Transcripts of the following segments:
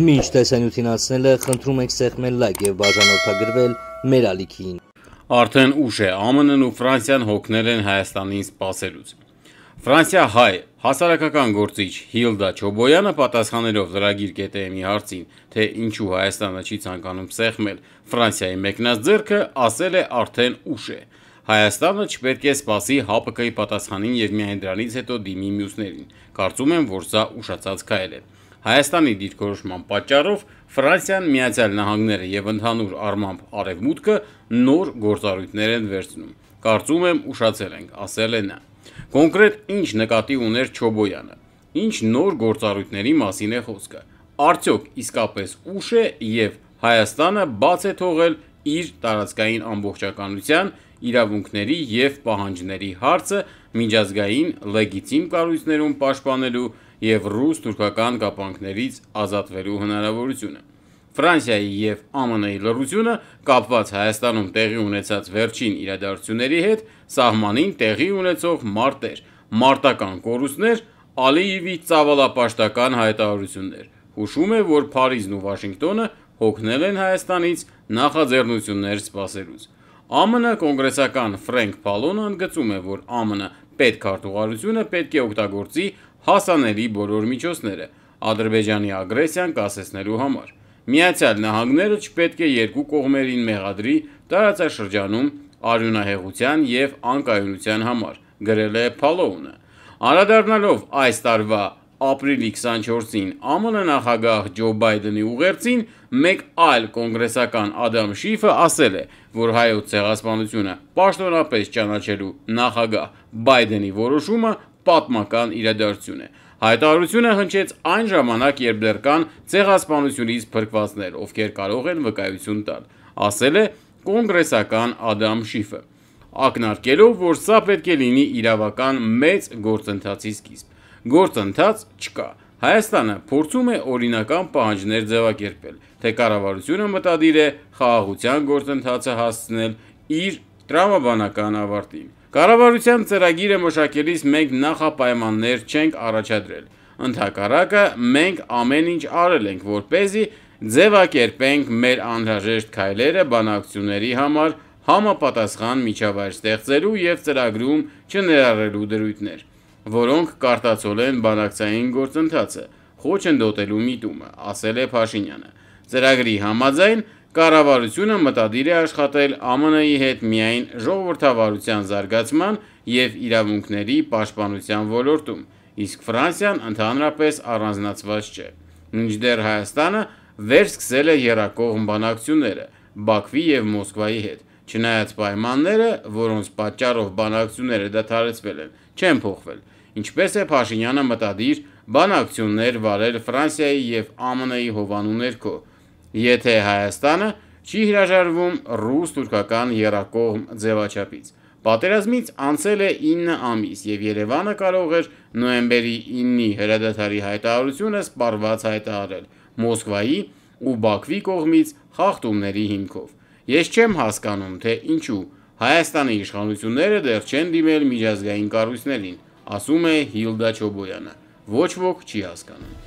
Մինչ տեսանյութինացնելը խնդրում ենք սեղմել լայք և բաժանորդագրվել մեր ալիքին։ Արդեն ուշ է, ԱՄՆ-ն ու Ֆրանսիան հոգներ են Հայաստանին սպասելուց։ Ֆրանսիա հայ հասարակական գործիչ Հիլդա Չոբոյանը պատասխանելով լրագիր կետեմի հարցին, թե ինչու Հայաստանը չի ցանկանում սեղմել Ֆրանսիայի մեկնած ձեռքը, ասել է արդեն ուշ է։ Հայաստանը չպետք է սպասի ՀԱՊԿ-ի պատասխանին եւ միայն դրանից հետո դիմի մյուսներին։ Կարծում եմ, որ սա ուշացած քայլ է։ Հայաստանի դիրքորոշման պատճառով Ֆրանսիան Միացյալ Նահանգները եւ ընդհանուր առմամբ Արևմուտքը նոր գործառույթներ են վերցնում։ Կարծում եմ ուշացել ենք, ասել է նա։ Կոնկրետ ինչ նկատի ուներ Չոբոյանը։ Ինչ նոր գործառույթների մասին է խոսքը։ Արդյոք իսկապես ուշ է եւ Հայաստանը բաց է թողել իր տարածքային ամբողջականության, իրավունքների եւ պահանջների հարցը միջազգային լեգիտիմ կառույցներում պաշտպանելու եւ ռուս-թուրքական կապանքներից ազատվելու հնարավորությունը։ Ֆրանսիայի եւ ԱՄՆ-ի լռությունը կապված Հայաստանում տեղի ունեցած վերջին իրադարձությունների հետ սահմանին տեղի ունեցող մարտեր, մարտական կորուստներ, Ալիևի ծավալապաշտական հայտարարություններ։ Հուշում է, որ Փարիզն ու Վաշինգտոնը հոգնել են Հայաստանից նախաձեռնություններ սպասելուց։ ԱՄՆ կոնգրեսական Ֆրենկ Պալոնը ընդգծում է, որ ԱՄՆ պետ քարտուղարությունը պետք է օգտագործի հասանելի բոլոր միջոցները Ադրբեջանի ագրեսիան կասեցնելու համար։ Միացյալ Նահանգները չպետք է երկու կողմերին մեղադրի տարածաշրջանում արյունահեղության եւ անկայունության համար, գրել է Փալոունը։ Անդրադառնալով այս տարվա ապրիլի 24-ին ԱՄՆ նախագահ Ջո Բայդենի ուղերձին մեկ այլ կոնգրեսական Ադամ Շիֆը ասել է, որ հայոց ցեղասպանությունը պաշտոնապես ճանաչելու նախագահ Բայդենի որոշումը պատմական իրադարձություն է։ Հայտարարությունը հնչեց այն ժամանակ, երբ դեռ կան ցեղասպանությունից փրկվածներ, ովքեր կարող են վկայություն տալ, ասել է կոնգրեսական Ադամ Շիֆը, ակնարկելով, որ սա պետք է լինի իրավական մեծ գործընթացի սկիզբ։ Գործընթաց չկա։ Հայաստանը փորձում է օրինական պահանջներ ձևակերպել, թե կառավարությունը մտադիր է խաղաղության գործընթացը հասցնել իր տրամաբանական ավարտին։ Կառավարության ծրագիրը մշակելիս մենք նախապայմաններ չենք առաջադրել։ Ընդհակառակը, մենք ամեն ինչ արել ենք, որպեսզի ձևակերպենք մեր անհրաժեշտ քայլերը բանակցությունների համար համապատասխան միջավայր ստեղծելու և ծրագրում չներառելու դրույթներ, որոնք կարտացոլեն բանակցային գործընթացը, խոչընդոտելու միտումը»,- ասել է Փաշինյանը։ Ծրագրի համաձայն, Կառավարությունը մտադիր է աշխատել ԱՄՆ-ի հետ միայն ժողովրդավարության զարգացման և իրավունքների պաշտպանության ոլորտում, իսկ Ֆրանսիան ընդհանրապես առանձնացված չէ: Մինչդեռ Հայաստանը վերսկսել է եռակողմ բանակցությունները Բաքվի և Մոսկվայի հետ, չնայած պայմանները, որոնց պատճառով բանակցությունները դադարեցվել են, չեն փոխվել, ինչպես է Փաշինյանը մտադիր բանակցություններ վարել Ֆրանսիայի և ԱՄՆ-ի հովանու ներքո, եթե Հայաստանը չի հրաժարվում ռուս-թուրքական երկկողմ ձևաչափից։ Պատերազմից անցել է 9 ամիս, եւ Երևանը կարող էր նոյեմբերի 9-ի հրադադարի հայտարարությունը սպառված հայտարարել Մոսկվայի ու Բաքվի կողմից խախտումների հիմքով։ Ես չեմ հասկանում, թե ինչու Հայաստանի իշխանությունները դեռ չեն դիմել միջազգային կառույցներին, ասում է Հիլդա Չոբոյանը։ Ոչ ոք չի հասկանում։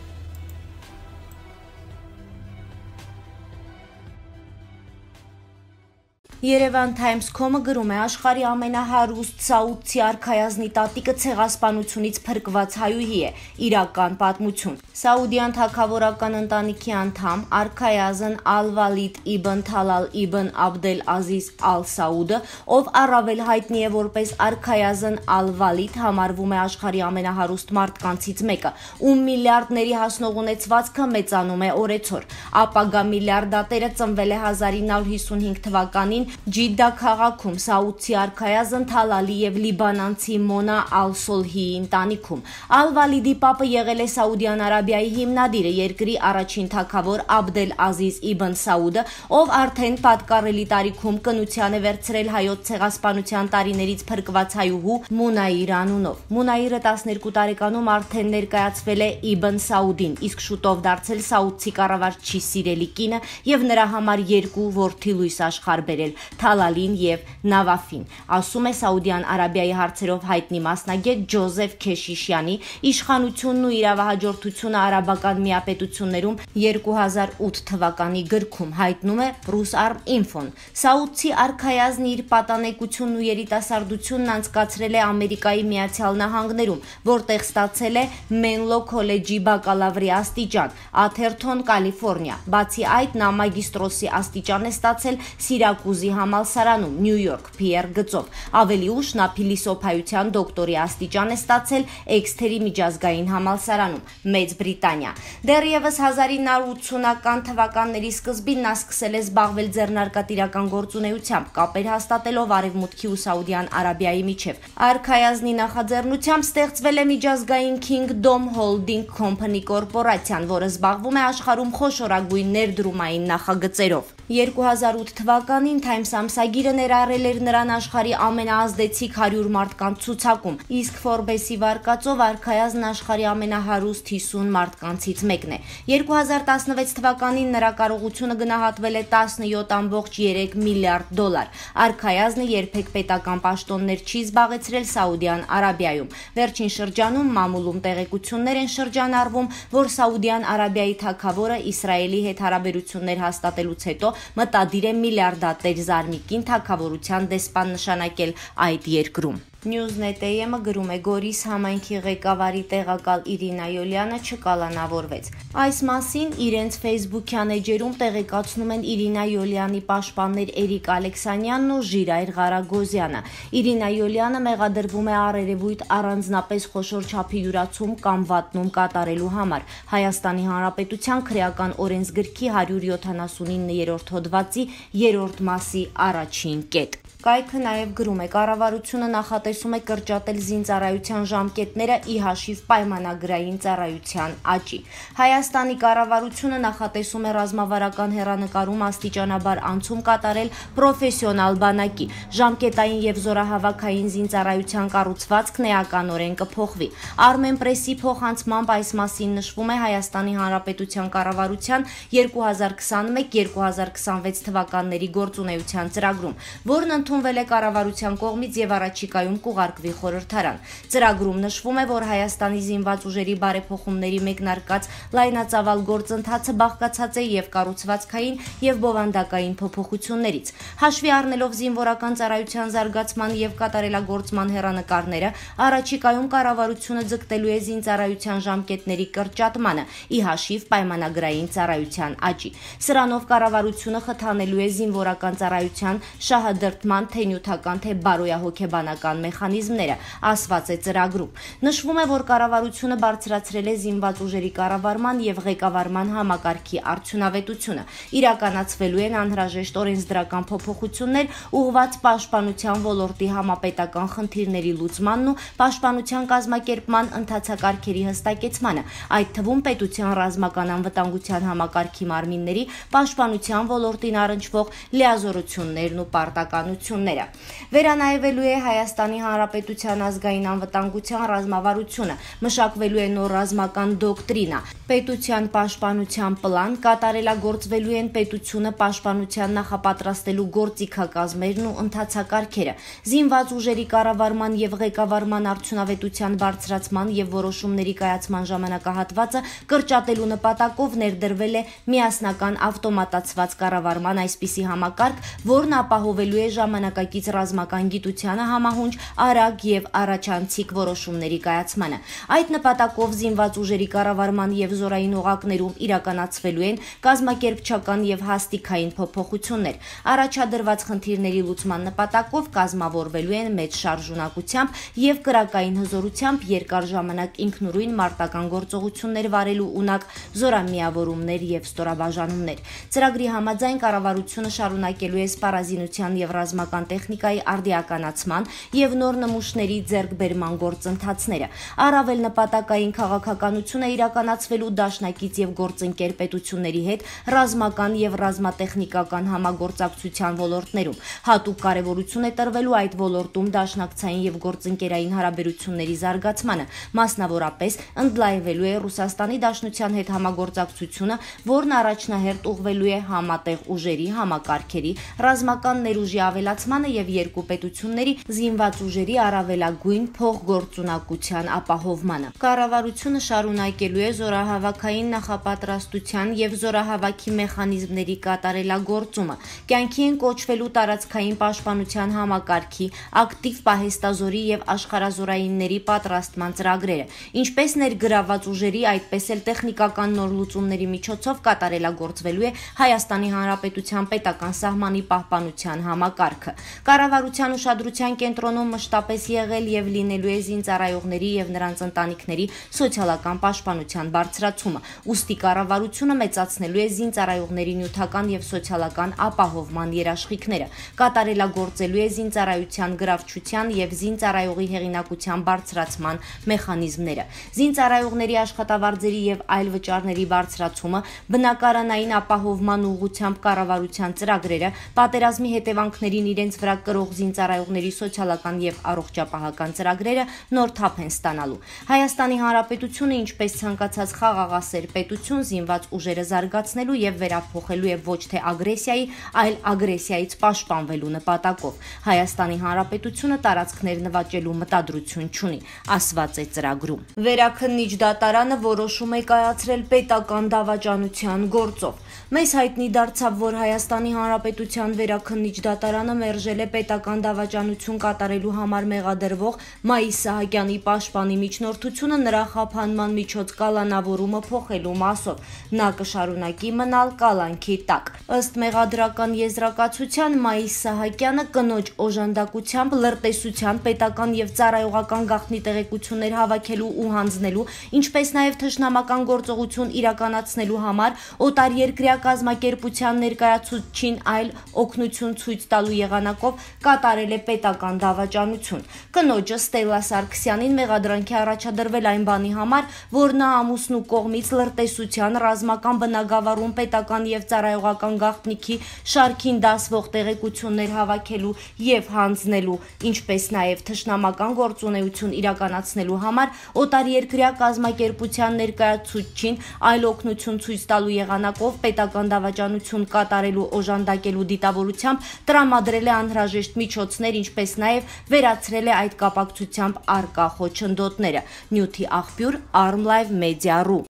Երևան Times.com-ը գրում է աշխարի ամենահարուստ Սաուդցի արքայազնի տատիկը ցեղասպանությունից փրկված հայուհի է, իրական պատմություն։ Սաուդյան թակավորական ընտանիքի անդամ արքայազն Ալ-Վալիդ իբն Թալալ իբն Աբդել Ազիզ Ալ-Սաուդը, ով առավել հայտնի է որպես արքայազն Ալ-Վալիդ, համարվում է աշխարի ամենահարուստ մարդկանցից մեկը, ում միլիարդների հասնող ունեցվածքը մեծանում է օրեցօր։ Ապագա միլիարդատերը ծնվել է 1955 թվականին Ջիդդա քաղաքում Սաուդցի արքայազն Թալալիև Լիբանանցի Մոնա Ալ-Սոլհիի ընտանիքում։ Ալ-Վալիդի Պապը եղել է Սաուդյան Արաբիայի հիմնադիրը, երկրի առաջին թագավոր Աբդել Ազիզ Իբն Սաուդը, ով արդեն պատկառելի տարիքում կնության է վերցրել հայոց ցեղասպանության տարիներից փրկված հայուհու Մունայիր անունով։ Մունայիրը 12 տարեկանում արդեն ներկայացվել է Իբն Սաուդին, իսկ շուտով դարձել Սաուդցի կառավարչի սիրելի կինը եւ նրա համար երկու որդի լույս աշխարհ բերել։ Թալալին եւ Նավաֆին, ասում է Սաուդյան Արաբիայի հարցերով հայտնի մասնագետ Ջոզեֆ Քեշիշյանի իշխանությունն ու իրավահաջորդությունը արաբական միապետություններում 2008 թվականի գրքում հայտնում է Rusarm Info-ն։ Սաուդցի արքայազն իր պատանեկությունն ու երիտասարդությունն անցկացրել է Ամերիկայի Միացյալ Նահանգներում, որտեղ ստացել է Menlo College-ի բակալավրի աստիճան, Atherton, Կալիֆոռնիա։ Բացի այդ, նա մագիստրոսի աստիճան է ստացել Syracuse վիրուսի համալսարանում Նյու Յորք Pierre գծով։ Ավելի ուշ նա փիլիսոփայության դոկտորի աստիճան է ստացել Էքսթերի միջազգային համալսարանում Մեծ Բրիտանիա։ Դեռևս 1980-ական թվականների սկզբին նա սկսել է զբաղվել ձեռնարկատիրական գործունեությամբ, կապեր հաստատելով Արևմուտքի ու Սաուդյան Արաբիայի միջև։ Արքայազնի նախաձեռնությամբ ստեղծվել է միջազգային Kingdom Holding Company կորպորացիան, որը զբաղվում է աշխարհում խոշորագույն ներդրումային նախագծերով։ 2008 թվականին Times ամսագիրը ներառել էր նրան աշխարի ամենաազդեցիկ 100 մարդկանց ցուցակում, իսկ Forbes-ի վարկածով արքայազն աշխարի ամենահարուստ 50 մարդկանցից մեկն է։ 2016 թվականին նրա կարողությունը գնահատվել է 17.3 միլիարդ դոլար։ Արքայազնը երբեք պետական պաշտոններ չի զբաղեցրել Սաուդյան Արաբիայում։ Վերջին շրջանում մամուլում տեղեկություններ են շրջանառվում, որ Սաուդյան Արաբիայի թագավորը Իսրայելի հետ հարաբերություններ հաստատելուց հետո մտադիր է միլիարդատեր Զարմիկին թակավորության դեսպան նշանակել այդ երկրում։ Newsnet.am-ը գրում է Գորիս համայնքի ղեկավարի տեղակալ Իրինա Յոլյանը չկալանավորվեց։ Այս մասին իրենց Facebook-յան էջերում տեղեկացնում են Իրինա Յոլյանի պաշտպաններ Էրիկ Ալեքսանյանն ու Ժիրայր Ղարագոզյանը։ Իրինա Յոլյանը մեղադրվում է առերևույթ առանձնապես խոշոր չափի յուրացում կամ վատնում կատարելու համար։ Հայաստանի Հանրապետության քրեական օրենսգրքի 179-րդ հոդվածի 3-րդ մասի առաջին կետ։ Կայքը նաև գրում է. «Կառավարությունը նախատեսում է կրճատել զինծառայության ժամկետները ի հաշիվ պայմանագրային ծառայության աճի»։ Հայաստանի կառավարությունը նախատեսում է ռազմավարական հերանեկարում աստիճանաբար անցում կատարել պրոֆեսիոնալ բանակի։ Ժամկետային եւ զորահավաքային զինծառայության կառուցվածքն էականորեն կփոխվի։ Armenpress-ի փոխանցմամբ այս մասին նշվում է Հայաստանի Հանրապետության կառավարության 2021-2026 թվականների գործունեության ծրագրում, որն ընդունվել ընդունվել է կառավարության կողմից եւ առաջիկայում կուղարկվի խորհրդարան։ Ծրագրում նշվում է, որ Հայաստանի զինված ուժերի բարեփոխումների մեկնարկած լայնածավալ գործընթացը բաղկացած է եւ կառուցվածքային եւ բովանդակային փոփոխություններից։ Հաշվի առնելով զինվորական ծառայության զարգացման եւ կատարելագործման հերանեկարները, առաջիկայում կառավարությունը ձգտելու է զինծառայության ժամկետների կրճատմանը՝ ի հաշիվ պայմանագրային ծառայության աճի։ Սրանով կառավարությունը խթանելու է զինվորական ծառայության շահադրտման ֆիզիկական, թե նյութական, թե բարոյահոգեբանական մեխանիզմները, ասված է ծրագրում։ Նշվում է, որ կառավարությունը բարձրացրել է զինված ուժերի կառավարման եւ ղեկավարման համակարգի արդյունավետությունը։ Իրականացվելու են անհրաժեշտ օրենսդրական փոփոխություններ, ուղղված պաշտպանության ոլորտի համապետական խնդիրների լուծմանն ու պաշտպանության կազմակերպման ընդհանցակարգերի հստակեցմանը, այդ թվում պետության ռազմական անվտանգության համակարգի մարմինների պաշտպանության ոլորտին առնչվող լիազորություններն ու պարտականությունը գործողությունները։ Վերանայվելու է Հայաստանի Հանրապետության ազգային անվտանգության ռազմավարությունը, մշակվելու է նոր ռազմական դոկտրինա, պետության պաշտպանության պլան, կատարելագործվելու են պետությունը պաշտպանության նախապատրաստելու գործիքակազմերն ու ընդհանցակարգերը, զինված ուժերի կառավարման եւ ղեկավարման արդյունավետության բարձրացման եւ որոշումների կայացման ժամանակահատվածը կրճատելու նպատակով ներդրվել է միասնական ավտոմատացված կառավարման այսպիսի համակարգ, որն ապահովելու է ժամանակ ժամանակակից ռազմական գիտությանը համահունչ արագ եւ առաջանցիկ որոշումների կայացմանը։ Այդ նպատակով զինված ուժերի կառավարման եւ զորային օղակներում իրականացվելու են կազմակերպչական եւ հաստիկային փոփոխություններ։ Առաջադրված խնդիրների լուծման նպատակով կազմավորվելու են մեծ շարժունակությամբ եւ քրակային հզորությամբ երկար ժամանակ ինքնուրույն մարտական գործողություններ վարելու ունակ զորամիավորումներ եւ ստորաբաժանումներ։ Ծրագրի համաձայն կառավարությունը շարունակելու է սպառազինության եւ ռազմական պաշտպան տեխնիկայի արդիականացման եւ նոր նմուշների ձեռքբերման գործընթացները։ Առավել նպատակային քաղաքականությունը իրականացվելու դաշնակից եւ գործընկեր պետությունների հետ ռազմական եւ ռազմատեխնիկական համագործակցության ոլորտներում։ Հատուկ կարեւորություն է տրվելու այդ ոլորտում դաշնակցային եւ գործընկերային հարաբերությունների զարգացմանը, մասնավորապես ընդլայնվելու է Ռուսաստանի Դաշնության հետ համագործակցությունը, որն առաջնահերթ ուղղվելու է համատեղ ուժերի համակարգերի ռազմական ներուժի ավելացման զարգացմանը եւ երկու պետությունների զինված ուժերի առավելագույն փոխգործունակության ապահովմանը։ Կառավարությունը շարունակելու է զորահավաքային նախապատրաստության եւ զորահավաքի մեխանիզմների կատարելագործումը, կյանքի են կոչվելու տարածքային պաշտպանության համակարգի, ակտիվ պահեստազորի եւ աշխարազորայինների պատրաստման ծրագրերը, ինչպես ներգրաված ուժերի, այդպես էլ տեխնիկական նոր լուծումների միջոցով կատարելագործվելու է Հայաստանի Հանրապետության պետական սահմանի պահպանության համակարգը վիճակը։ Կառավարության ուշադրության կենտրոնում մշտապես եղել եւ լինելու է զինծառայողների եւ նրանց ընտանիքների սոցիալական պաշտպանության բարձրացումը։ Ոստի կառավարությունը մեծացնելու է զինծառայողների նյութական եւ սոցիալական ապահովման երաշխիքները, կատարելագործելու է զինծառայության գրավչության եւ զինծառայողի հեղինակության բարձրացման մեխանիզմները։ Զինծառայողների աշխատավարձերի եւ այլ վճարների բարձրացումը, բնակարանային ապահովման ուղղությամբ կառավարության ծրագրերը, պատերազմի հետևանքներին իրենց վրա կրող զինծառայողների սոցիալական եւ առողջապահական ծրագրերը նոր թափ են ստանալու։ Հայաստանի Հանրապետությունը ինչպես ցանկացած խաղաղասեր պետություն զինված ուժերը զարգացնելու եւ վերափոխելու է ոչ թե ագրեսիայի, այլ ագրեսիայից պաշտպանվելու նպատակով։ Հայաստանի Հանրապետությունը տարածքներ նվաճելու մտադրություն չունի, ասված է ծրագրում։ Վերաքննիչ դատարանը որոշում է կայացրել պետական դավաճանության գործով։ Մեզ հայտնի դարձավ, որ Հայաստանի Հանրապետության վերաքննիչ դատարանը Սահակյանն մերժել է պետական դավաճանություն կատարելու համար մեղադրվող Մայի Սահակյանի պաշտպանի միջնորդությունը նրա խափանման միջոց կալանավորումը փոխելու մասով։ Նա կշարունակի մնալ կալանքի տակ։ Ըստ մեղադրական եզրակացության Մայի Սահակյանը կնոջ օժանդակությամբ լրտեսության պետական եւ ծառայողական գաղտնի տեղեկություններ հավաքելու ու հանձնելու, ինչպես նաեւ թշնամական գործողություն իրականացնելու համար օտար երկրյա կազմակերպության ներկայացուցչին այլ օգնություն ցույց տալու եղավ եղանակով կատարել է պետական դավաճանություն։ Կնոջը Ստելլա Սարգսյանին մեղադրանքի առաջադրվել այն բանի համար, որ նա ամուսնու կողմից լրտեսության ռազմական բնագավառում պետական եւ ծառայողական գաղտնիքի շարքին դասվող տեղեկություններ հավաքելու եւ հանձնելու, ինչպես նաեւ թշնամական գործունեություն իրականացնելու համար օտար երկրյա կազմակերպության ներկայացուցչին այլ օգնություն ցույց տալու եղանակով պետական դավաճանություն կատարելու օժանդակելու դիտավորությամբ տրամադրել ստեղծել է անհրաժեշտ միջոցներ, ինչպես նաև վերացրել է այդ կապակցությամբ արկա խոչընդոտները։ Նյութի աղբյուր Armlive Media.ru